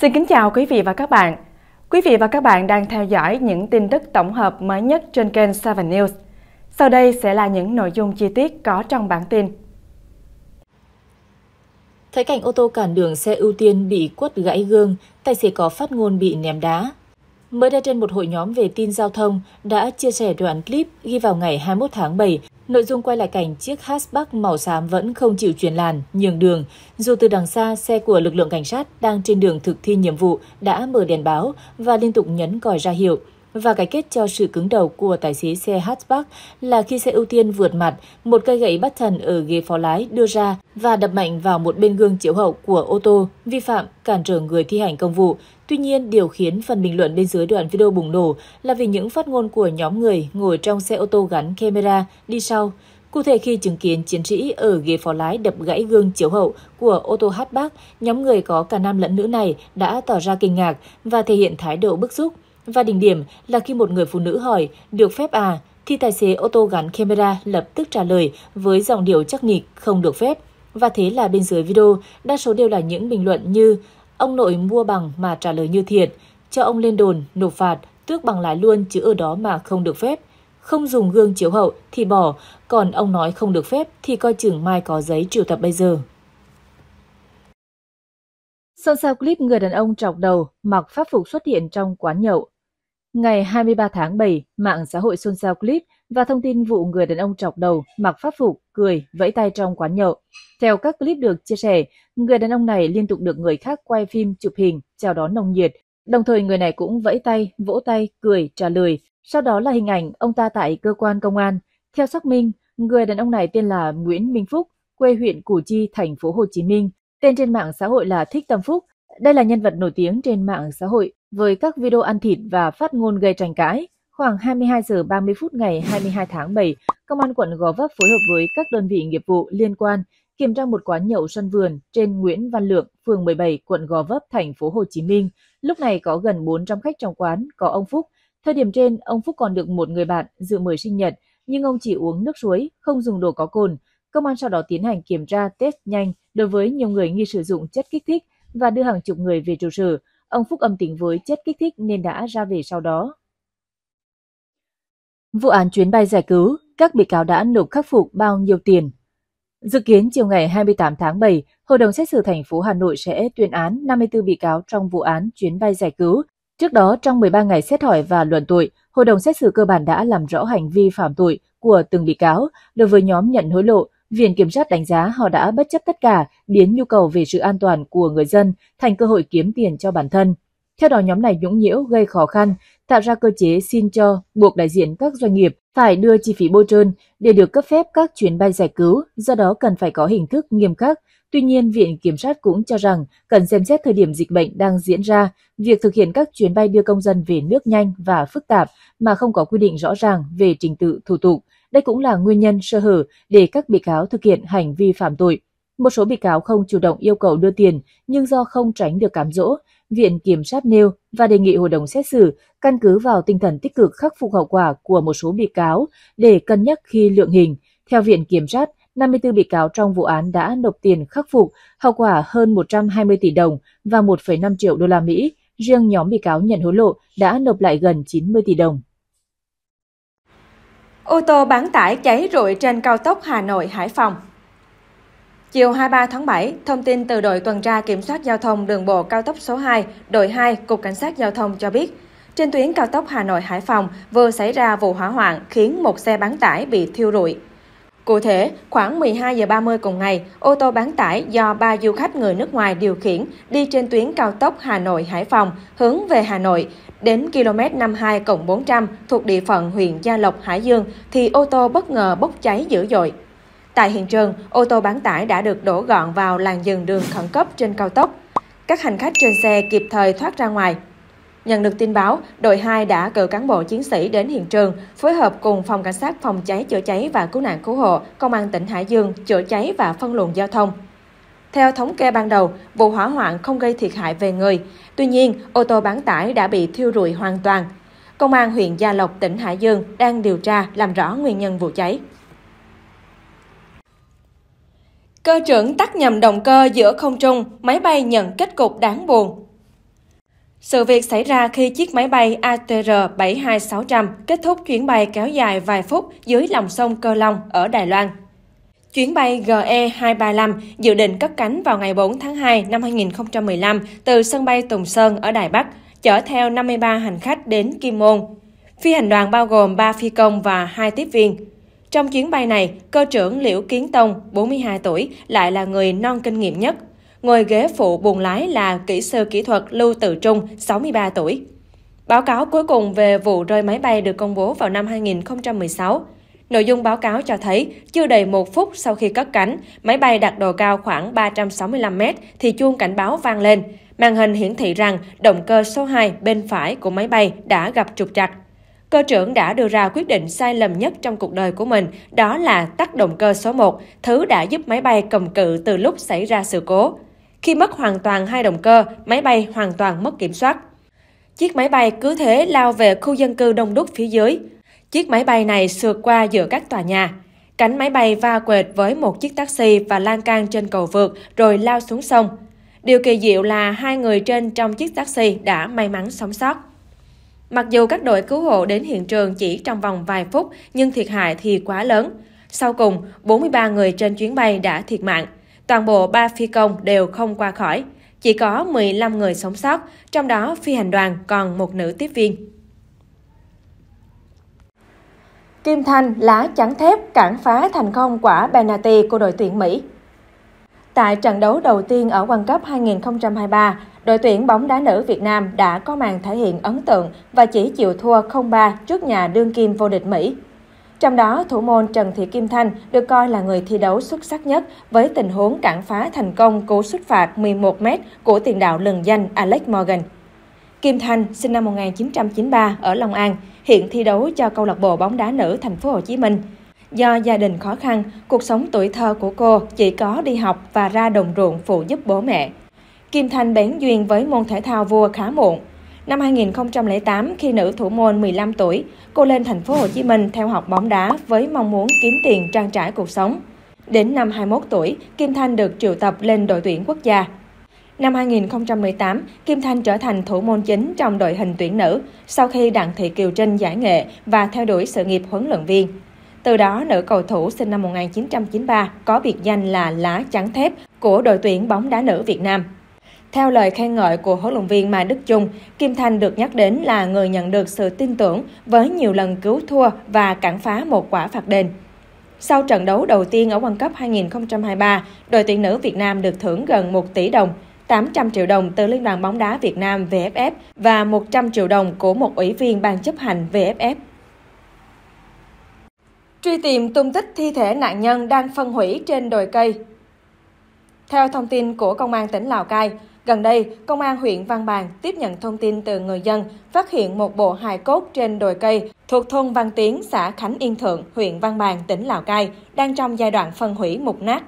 Xin kính chào quý vị và các bạn. Quý vị và các bạn đang theo dõi những tin tức tổng hợp mới nhất trên kênh 7 News. Sau đây sẽ là những nội dung chi tiết có trong bản tin. Thấy cảnh ô tô cản đường xe ưu tiên bị quất gãy gương, tài xế có phát ngôn bị ném đá. Mới đây trên một hội nhóm về tin giao thông đã chia sẻ đoạn clip ghi vào ngày 21 tháng 7 Nội dung quay lại cảnh chiếc hatchback màu xám vẫn không chịu chuyển làn, nhường đường. Dù từ đằng xa, xe của lực lượng cảnh sát đang trên đường thực thi nhiệm vụ đã mở đèn báo và liên tục nhấn còi ra hiệu. Và cái kết cho sự cứng đầu của tài xế xe hatchback là khi xe ưu tiên vượt mặt, một cây gậy bắt thần ở ghế phó lái đưa ra và đập mạnh vào một bên gương chiếu hậu của ô tô, vi phạm cản trở người thi hành công vụ. Tuy nhiên, điều khiến phần bình luận bên dưới đoạn video bùng nổ là vì những phát ngôn của nhóm người ngồi trong xe ô tô gắn camera đi sau. Cụ thể khi chứng kiến chiến sĩ ở ghế phó lái đập gãy gương chiếu hậu của ô tô hatchback, nhóm người có cả nam lẫn nữ này đã tỏ ra kinh ngạc và thể hiện thái độ bức xúc. Và đỉnh điểm là khi một người phụ nữ hỏi được phép à, thì tài xế ô tô gắn camera lập tức trả lời với dòng điệu chắc nịch không được phép. Và thế là bên dưới video, đa số đều là những bình luận như ông nội mua bằng mà trả lời như thiệt, cho ông lên đồn, nộp phạt, tước bằng lái luôn chứ ở đó mà không được phép. Không dùng gương chiếu hậu thì bỏ, còn ông nói không được phép thì coi chừng mai có giấy triệu tập bây giờ. Xôn xao clip người đàn ông trọc đầu mặc pháp phục xuất hiện trong quán nhậu. Ngày 23 tháng 7, mạng xã hội xôn xao clip và thông tin vụ người đàn ông trọc đầu mặc pháp phục, cười, vẫy tay trong quán nhậu. Theo các clip được chia sẻ, người đàn ông này liên tục được người khác quay phim chụp hình, chào đón nồng nhiệt. Đồng thời người này cũng vẫy tay, vỗ tay, cười, trả lời. Sau đó là hình ảnh ông ta tại cơ quan công an. Theo xác minh, người đàn ông này tên là Nguyễn Minh Phúc, quê huyện Củ Chi, thành phố Hồ Chí Minh, Tên trên mạng xã hội là Thích Tâm Phúc. Đây là nhân vật nổi tiếng trên mạng xã hội với các video ăn thịt và phát ngôn gây tranh cãi. Khoảng 22 giờ 30 phút ngày 22 tháng 7, Công an quận Gò Vấp phối hợp với các đơn vị nghiệp vụ liên quan kiểm tra một quán nhậu sân vườn trên Nguyễn Văn Lượng, phường 17, quận Gò Vấp, thành phố Hồ Chí Minh. Lúc này có gần 400 khách trong quán, có ông Phúc. Thời điểm trên, ông Phúc còn được một người bạn dự mời sinh nhật, nhưng ông chỉ uống nước suối, không dùng đồ có cồn. Công an sau đó tiến hành kiểm tra test nhanh đối với nhiều người nghi sử dụng chất kích thích và đưa hàng chục người về trụ sở. Ông Phúc âm tính với chất kích thích nên đã ra về sau đó. Vụ án chuyến bay giải cứu, các bị cáo đã nộp khắc phục bao nhiêu tiền? Dự kiến chiều ngày 28 tháng 7, Hội đồng xét xử thành phố Hà Nội sẽ tuyên án 54 bị cáo trong vụ án chuyến bay giải cứu. Trước đó, trong 13 ngày xét hỏi và luận tội, Hội đồng xét xử cơ bản đã làm rõ hành vi phạm tội của từng bị cáo. Đối với nhóm nhận hối lộ, Viện Kiểm sát đánh giá họ đã bất chấp tất cả biến nhu cầu về sự an toàn của người dân thành cơ hội kiếm tiền cho bản thân. Theo đó, nhóm này nhũng nhiễu gây khó khăn, tạo ra cơ chế xin cho, buộc đại diện các doanh nghiệp phải đưa chi phí bôi trơn để được cấp phép các chuyến bay giải cứu, do đó cần phải có hình thức nghiêm khắc. Tuy nhiên, Viện Kiểm sát cũng cho rằng cần xem xét thời điểm dịch bệnh đang diễn ra, việc thực hiện các chuyến bay đưa công dân về nước nhanh và phức tạp mà không có quy định rõ ràng về trình tự thủ tục đây cũng là nguyên nhân sơ hở để các bị cáo thực hiện hành vi phạm tội. Một số bị cáo không chủ động yêu cầu đưa tiền, nhưng do không tránh được cám dỗ, Viện Kiểm sát nêu và đề nghị hội đồng xét xử căn cứ vào tinh thần tích cực khắc phục hậu quả của một số bị cáo để cân nhắc khi lượng hình. Theo Viện Kiểm sát, 54 bị cáo trong vụ án đã nộp tiền khắc phục hậu quả hơn 120 tỷ đồng và 1,5 triệu đô la Mỹ. Riêng nhóm bị cáo nhận hối lộ đã nộp lại gần 90 tỷ đồng. Ô tô bán tải cháy rụi trên cao tốc Hà Nội Hải Phòng. Chiều 23 tháng 7, thông tin từ đội tuần tra kiểm soát giao thông đường bộ cao tốc số 2, đội 2, Cục Cảnh sát Giao thông cho biết, trên tuyến cao tốc Hà Nội Hải Phòng vừa xảy ra vụ hỏa hoạn khiến một xe bán tải bị thiêu rụi. Cụ thể, khoảng 12 giờ 30 cùng ngày, ô tô bán tải do ba du khách người nước ngoài điều khiển đi trên tuyến cao tốc Hà Nội Hải Phòng hướng về Hà Nội. Đến km 52 400 thuộc địa phận huyện Gia Lộc, Hải Dương thì ô tô bất ngờ bốc cháy dữ dội. Tại hiện trường, ô tô bán tải đã được đổ gọn vào làn dừng đường khẩn cấp trên cao tốc. Các hành khách trên xe kịp thời thoát ra ngoài. Nhận được tin báo, đội 2 đã cử cán bộ chiến sĩ đến hiện trường, phối hợp cùng phòng cảnh sát phòng cháy chữa cháy và cứu nạn cứu hộ, công an tỉnh Hải Dương chữa cháy và phân luồng giao thông. Theo thống kê ban đầu, vụ hỏa hoạn không gây thiệt hại về người. Tuy nhiên, ô tô bán tải đã bị thiêu rụi hoàn toàn. Công an huyện Gia Lộc, tỉnh Hải Dương đang điều tra làm rõ nguyên nhân vụ cháy. Cơ trưởng tắt nhầm động cơ giữa không trung, máy bay nhận kết cục đáng buồn. Sự việc xảy ra khi chiếc máy bay ATR-72600 kết thúc chuyến bay kéo dài vài phút dưới lòng sông Cơ Long ở Đài Loan. Chuyến bay GE235 dự định cất cánh vào ngày 4 tháng 2 năm 2015 từ sân bay Tùng Sơn ở Đài Bắc, chở theo 53 hành khách đến Kim Môn. Phi hành đoàn bao gồm 3 phi công và 2 tiếp viên. Trong chuyến bay này, cơ trưởng Liễu Kiến Tông, 42 tuổi, lại là người non kinh nghiệm nhất Ngồi ghế phụ buồn lái là kỹ sư kỹ thuật Lưu Tự Trung, 63 tuổi. Báo cáo cuối cùng về vụ rơi máy bay được công bố vào năm 2016. Nội dung báo cáo cho thấy, chưa đầy một phút sau khi cất cánh, máy bay đặt độ cao khoảng 365 mét thì chuông cảnh báo vang lên. Màn hình hiển thị rằng động cơ số 2 bên phải của máy bay đã gặp trục trặc. Cơ trưởng đã đưa ra quyết định sai lầm nhất trong cuộc đời của mình, đó là tắt động cơ số 1, thứ đã giúp máy bay cầm cự từ lúc xảy ra sự cố. Khi mất hoàn toàn hai động cơ, máy bay hoàn toàn mất kiểm soát. Chiếc máy bay cứ thế lao về khu dân cư đông đúc phía dưới. Chiếc máy bay này sượt qua giữa các tòa nhà. Cánh máy bay va quệt với một chiếc taxi và lan can trên cầu vượt rồi lao xuống sông. Điều kỳ diệu là hai người trên trong chiếc taxi đã may mắn sống sót. Mặc dù các đội cứu hộ đến hiện trường chỉ trong vòng vài phút, nhưng thiệt hại thì quá lớn. Sau cùng, 43 người trên chuyến bay đã thiệt mạng. Toàn bộ ba phi công đều không qua khỏi. Chỉ có 15 người sống sót, trong đó phi hành đoàn còn một nữ tiếp viên. Kim Thanh lá chắn thép cản phá thành công quả penalty của đội tuyển Mỹ. Tại trận đấu đầu tiên ở World Cup 2023, đội tuyển bóng đá nữ Việt Nam đã có màn thể hiện ấn tượng và chỉ chịu thua 0-3 trước nhà đương kim vô địch Mỹ. Trong đó, thủ môn Trần Thị Kim Thanh được coi là người thi đấu xuất sắc nhất với tình huống cản phá thành công cú xuất phạt 11m của tiền đạo lừng danh Alex Morgan. Kim Thanh, sinh năm 1993 ở Long An, hiện thi đấu cho câu lạc bộ bóng đá nữ thành phố Hồ Chí Minh. Do gia đình khó khăn, cuộc sống tuổi thơ của cô chỉ có đi học và ra đồng ruộng phụ giúp bố mẹ. Kim Thanh bén duyên với môn thể thao vua khá muộn. Năm 2008, khi nữ thủ môn 15 tuổi, cô lên thành phố Hồ Chí Minh theo học bóng đá với mong muốn kiếm tiền trang trải cuộc sống. Đến năm 21 tuổi, Kim Thanh được triệu tập lên đội tuyển quốc gia. Năm 2018, Kim Thanh trở thành thủ môn chính trong đội hình tuyển nữ sau khi Đặng Thị Kiều Trinh giải nghệ và theo đuổi sự nghiệp huấn luyện viên. Từ đó, nữ cầu thủ sinh năm 1993 có biệt danh là lá trắng thép của đội tuyển bóng đá nữ Việt Nam. Theo lời khen ngợi của huấn luyện viên Mai Đức Chung, Kim Thành được nhắc đến là người nhận được sự tin tưởng với nhiều lần cứu thua và cản phá một quả phạt đền. Sau trận đấu đầu tiên ở World Cup 2023, đội tuyển nữ Việt Nam được thưởng gần 1 tỷ đồng, 800 triệu đồng từ Liên đoàn bóng đá Việt Nam VFF và 100 triệu đồng của một ủy viên ban chấp hành VFF. Truy tìm tung tích thi thể nạn nhân đang phân hủy trên đồi cây. Theo thông tin của Công an tỉnh Lào Cai, Gần đây, Công an huyện Văn Bàn tiếp nhận thông tin từ người dân phát hiện một bộ hài cốt trên đồi cây thuộc thôn Văn Tiến, xã Khánh Yên Thượng, huyện Văn Bàn, tỉnh Lào Cai, đang trong giai đoạn phân hủy mục nát.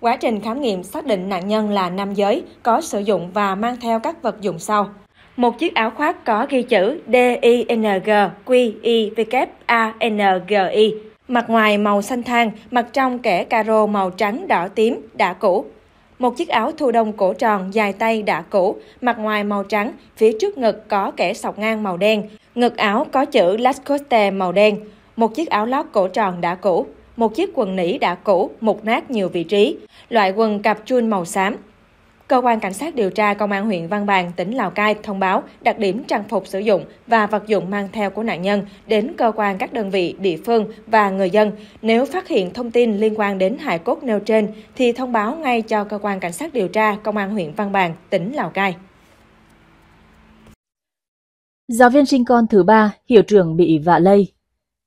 Quá trình khám nghiệm xác định nạn nhân là nam giới, có sử dụng và mang theo các vật dụng sau. Một chiếc áo khoác có ghi chữ d i n g q i K a n g i Mặt ngoài màu xanh than, mặt trong kẻ caro màu trắng đỏ tím, đã cũ, một chiếc áo thu đông cổ tròn, dài tay đã cũ, mặt ngoài màu trắng, phía trước ngực có kẻ sọc ngang màu đen. Ngực áo có chữ Lacoste màu đen. Một chiếc áo lót cổ tròn đã cũ. Một chiếc quần nỉ đã cũ, mục nát nhiều vị trí. Loại quần cặp chun màu xám. Cơ quan Cảnh sát điều tra Công an huyện Văn Bàn, tỉnh Lào Cai thông báo đặc điểm trang phục sử dụng và vật dụng mang theo của nạn nhân đến cơ quan các đơn vị, địa phương và người dân. Nếu phát hiện thông tin liên quan đến hài cốt nêu trên thì thông báo ngay cho Cơ quan Cảnh sát điều tra Công an huyện Văn Bàn, tỉnh Lào Cai. Giáo viên sinh con thứ ba, hiệu trưởng bị vạ lây.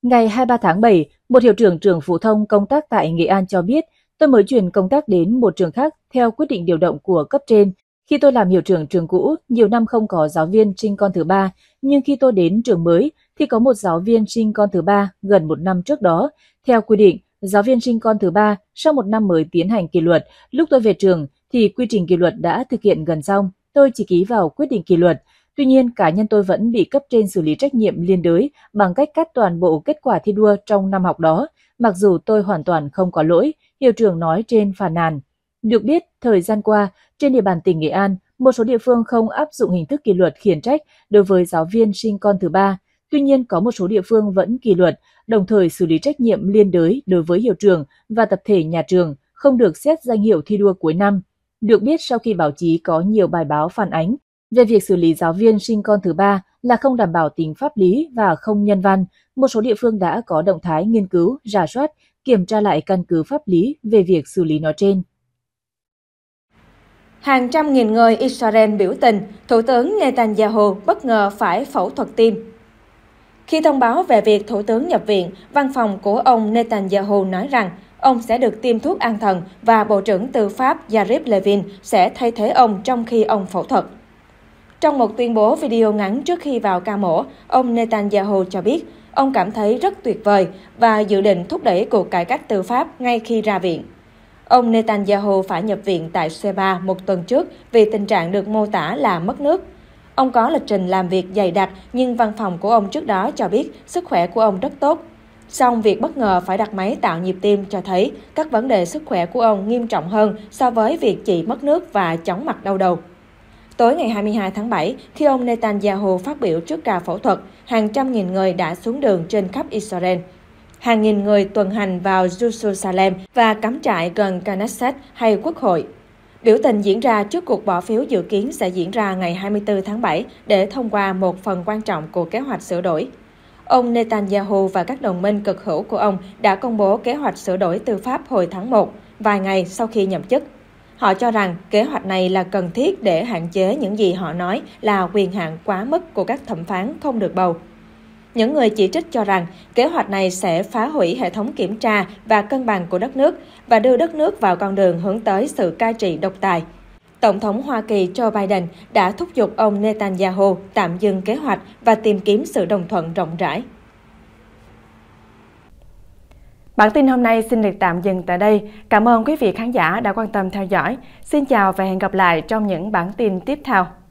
Ngày 23 tháng 7, một hiệu trưởng trường phổ thông công tác tại Nghệ An cho biết Tôi mới chuyển công tác đến một trường khác theo quyết định điều động của cấp trên. Khi tôi làm hiệu trưởng trường cũ, nhiều năm không có giáo viên trinh con thứ ba, nhưng khi tôi đến trường mới thì có một giáo viên trinh con thứ ba gần một năm trước đó. Theo quy định, giáo viên sinh con thứ ba sau một năm mới tiến hành kỷ luật. Lúc tôi về trường thì quy trình kỷ luật đã thực hiện gần xong, tôi chỉ ký vào quyết định kỷ luật. Tuy nhiên, cá nhân tôi vẫn bị cấp trên xử lý trách nhiệm liên đới bằng cách cắt toàn bộ kết quả thi đua trong năm học đó, mặc dù tôi hoàn toàn không có lỗi hiệu trưởng nói trên phàn nàn. Được biết, thời gian qua, trên địa bàn tỉnh Nghệ An, một số địa phương không áp dụng hình thức kỷ luật khiển trách đối với giáo viên sinh con thứ ba. Tuy nhiên, có một số địa phương vẫn kỷ luật, đồng thời xử lý trách nhiệm liên đới đối với hiệu trưởng và tập thể nhà trường, không được xét danh hiệu thi đua cuối năm. Được biết, sau khi báo chí có nhiều bài báo phản ánh về việc xử lý giáo viên sinh con thứ ba là không đảm bảo tính pháp lý và không nhân văn, một số địa phương đã có động thái nghiên cứu, rà soát kiểm tra lại căn cứ pháp lý về việc xử lý nó trên. Hàng trăm nghìn người Israel biểu tình, Thủ tướng Netanyahu bất ngờ phải phẫu thuật tim. Khi thông báo về việc Thủ tướng nhập viện, văn phòng của ông Netanyahu nói rằng ông sẽ được tiêm thuốc an thần và Bộ trưởng Tư pháp Yarib Levin sẽ thay thế ông trong khi ông phẫu thuật. Trong một tuyên bố video ngắn trước khi vào ca mổ, ông Netanyahu cho biết ông cảm thấy rất tuyệt vời và dự định thúc đẩy cuộc cải cách tư pháp ngay khi ra viện. Ông Netanyahu phải nhập viện tại Seba một tuần trước vì tình trạng được mô tả là mất nước. Ông có lịch trình làm việc dày đặc nhưng văn phòng của ông trước đó cho biết sức khỏe của ông rất tốt. Song việc bất ngờ phải đặt máy tạo nhịp tim cho thấy các vấn đề sức khỏe của ông nghiêm trọng hơn so với việc chỉ mất nước và chóng mặt đau đầu. Tối ngày 22 tháng 7, khi ông Netanyahu phát biểu trước ca phẫu thuật, hàng trăm nghìn người đã xuống đường trên khắp Israel. Hàng nghìn người tuần hành vào Jerusalem và cắm trại gần Knesset hay Quốc hội. Biểu tình diễn ra trước cuộc bỏ phiếu dự kiến sẽ diễn ra ngày 24 tháng 7 để thông qua một phần quan trọng của kế hoạch sửa đổi. Ông Netanyahu và các đồng minh cực hữu của ông đã công bố kế hoạch sửa đổi tư pháp hồi tháng 1, vài ngày sau khi nhậm chức. Họ cho rằng kế hoạch này là cần thiết để hạn chế những gì họ nói là quyền hạn quá mức của các thẩm phán không được bầu. Những người chỉ trích cho rằng kế hoạch này sẽ phá hủy hệ thống kiểm tra và cân bằng của đất nước và đưa đất nước vào con đường hướng tới sự cai trị độc tài. Tổng thống Hoa Kỳ Joe Biden đã thúc giục ông Netanyahu tạm dừng kế hoạch và tìm kiếm sự đồng thuận rộng rãi. Bản tin hôm nay xin được tạm dừng tại đây. Cảm ơn quý vị khán giả đã quan tâm theo dõi. Xin chào và hẹn gặp lại trong những bản tin tiếp theo.